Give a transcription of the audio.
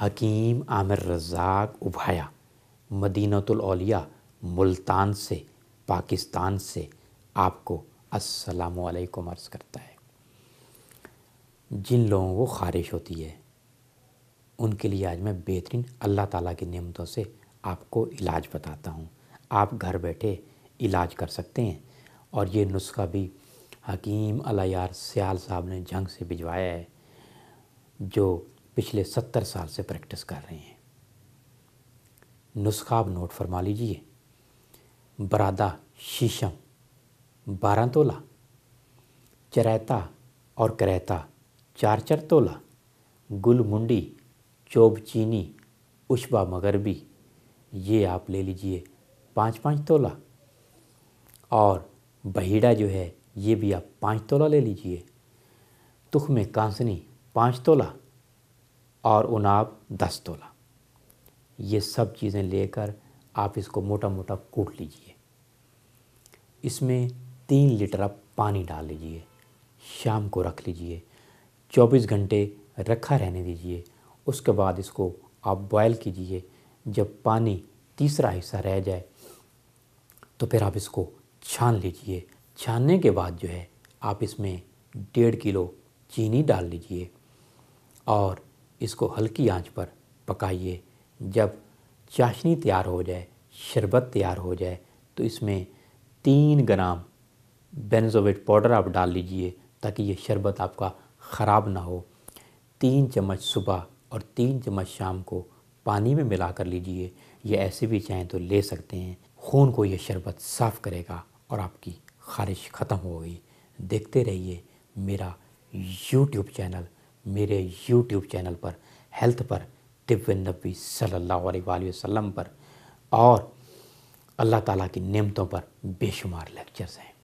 حکیم عامر رزاق ابھایا مدینہ الاولیاء ملتان سے پاکستان سے آپ کو السلام علیکم عرض کرتا ہے جن لوگوں کو خارش ہوتی ہے ان کے لیے آج میں بہترین اللہ تعالیٰ کی نعمتوں سے آپ کو علاج بتاتا ہوں آپ گھر بیٹھے علاج کر سکتے ہیں اور یہ نسخہ بھی حکیم علی سیال صاحب نے جھنگ سے بھجوایا ہے جو پچھلے ستر سال سے پریکٹس کر رہے ہیں نسخہ نوٹ فرما لیجیے برادا شیشم بارہ تولا چریتا اور کریتا چار چار تولا گل منڈی چوب چینی اشبا مغربی یہ آپ لے لیجیے پانچ پانچ تولا اور بہیڑا جو ہے یہ بھی آپ پانچ تولہ لے لیجیے تخم کانسنی پانچ تولا اور اناب دس تولہ یہ سب چیزیں لے کر آپ اس کو موٹا موٹا کوٹ لیجئے اس میں تین لیٹر اپ پانی ڈال لیجئے شام کو رکھ لیجئے چوبیس گھنٹے رکھا رہنے دیجئے اس کے بعد اس کو آپ بوائل کیجئے جب پانی تیسرا حصہ رہ جائے تو پھر آپ اس کو چھان لیجئے چھاننے کے بعد جو ہے آپ اس میں ڈیڑھ کلو چینی ڈال لیجئے اور اس کو ہلکی آنچ پر پکائیے جب چاشنی تیار ہو جائے شربت تیار ہو جائے تو اس میں تین گرام بینزویٹ پاؤڈر آپ ڈال لیجئے تاکہ یہ شربت آپ کا خراب نہ ہو تین چمچ صبح اور تین چمچ شام کو پانی میں ملا کر لیجئے یہ ایسے بھی چاہیں تو لے سکتے ہیں خون کو یہ شربت صاف کرے گا اور آپ کی خارش ختم ہوگی دیکھتے رہیے میرا یوٹیوب چینل میرے یوٹیوب چینل پر ہیلتھ پر طب نبی صلی اللہ علیہ وآلہ وسلم پر اور اللہ تعالیٰ کی نعمتوں پر بے شمار لیکچرز ہیں